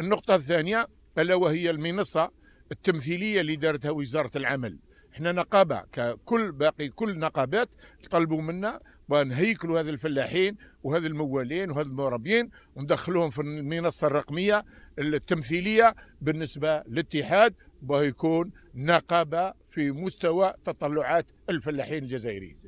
النقطة الثانية ألا وهي المنصة التمثيلية اللي دارتها وزارة العمل احنا نقابة ككل باقي كل نقابات طلبوا منا ونهيكلوا هذا الفلاحين وهذا الموالين وهذا المربيين وندخلوهم في المنصة الرقمية التمثيلية بالنسبة للاتحاد يكون نقابة في مستوى تطلعات الفلاحين الجزائريين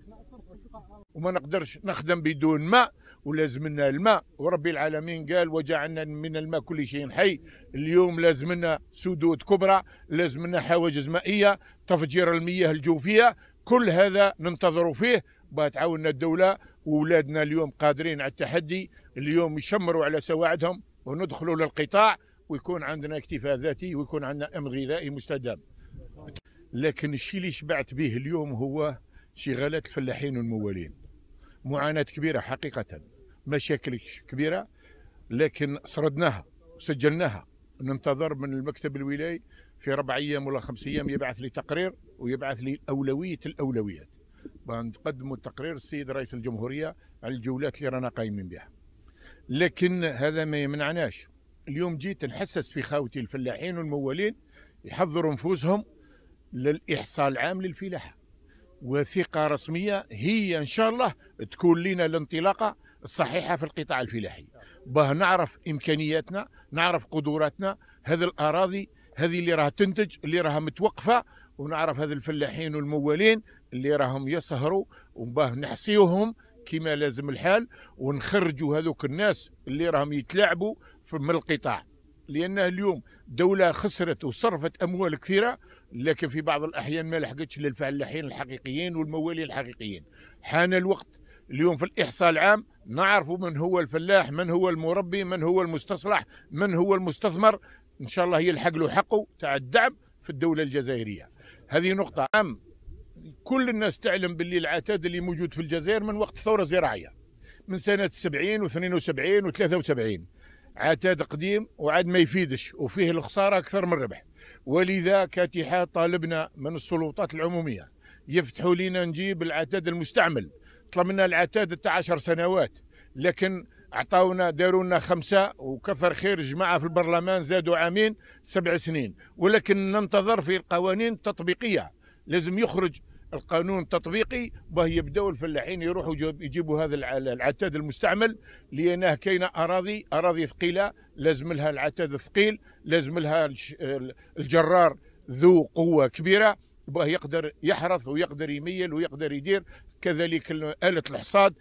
وما نقدرش نخدم بدون ما ولازمنا الماء ورب العالمين قال وجعلنا من الماء كل شيء حي اليوم لازمنا سدود كبرى لازمنا حواجز مائية تفجير المياه الجوفية كل هذا ننتظر فيه تعاوننا الدولة وولادنا اليوم قادرين على التحدي اليوم يشمروا على سواعدهم وندخلوا للقطاع ويكون عندنا اكتفاء ذاتي ويكون عندنا أمن غذائي مستدام لكن الشيء اللي شبعت به اليوم هو شغالات الفلاحين والموالين معاناة كبيرة حقيقة مشاكل كبيره لكن سردناها وسجلناها ننتظر من المكتب الولاي في ربع ايام ولا خمس ايام يبعث لي تقرير ويبعث لي اولويه الاولويات نقدموا التقرير السيد رئيس الجمهوريه على الجولات اللي رانا قايمين بها لكن هذا ما يمنعناش اليوم جيت نحسس في خاوتي الفلاحين والموالين يحضروا نفوسهم للاحصاء العام للفلاحه وثقة رسميه هي ان شاء الله تكون لنا الانطلاقه الصحيحه في القطاع الفلاحي باه نعرف امكانياتنا نعرف قدراتنا هذه الاراضي هذه اللي راها تنتج اللي راها متوقفه ونعرف هذه الفلاحين والموالين اللي راهم يسهروا وباه نحصيوهم كما لازم الحال ونخرجوا هذوك الناس اللي راهم يتلاعبوا من القطاع لان اليوم دوله خسرت وصرفت اموال كثيره لكن في بعض الاحيان ما لحقتش للفلاحين الحقيقيين والموالين الحقيقيين حان الوقت اليوم في الاحصاء العام نعرفوا من هو الفلاح من هو المربي من هو المستصلح من هو المستثمر ان شاء الله يلحق له حقه تاع الدعم في الدوله الجزائريه هذه نقطه عام كل الناس تعلم باللي العتاد اللي موجود في الجزائر من وقت الثوره الزراعيه من سنه 70 و72 و73 عتاد قديم وعاد ما يفيدش وفيه الخساره اكثر من الربح ولذا كاتحاد طالبنا من السلطات العموميه يفتحوا لنا نجيب العتاد المستعمل طلب منا العتاد تاع 10 سنوات لكن عطاونا داروا لنا خمسه وكثر خير جماعه في البرلمان زادوا عامين سبع سنين ولكن ننتظر في القوانين التطبيقيه لازم يخرج القانون التطبيقي باه يبداو الفلاحين يروحوا يجيبوا هذا العتاد المستعمل لانه كاينه اراضي اراضي ثقيله لازم لها العتاد الثقيل لازم لها الجرار ذو قوه كبيره باه يقدر يحرث ويقدر يميل ويقدر يدير كذلك آلة الحصاد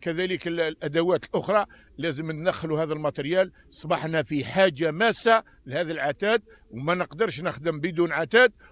كذلك الأدوات الأخرى لازم ندخلوا هذا الماتريال صبحنا في حاجة ماسة لهذا العتاد وما نقدرش نخدم بدون عتاد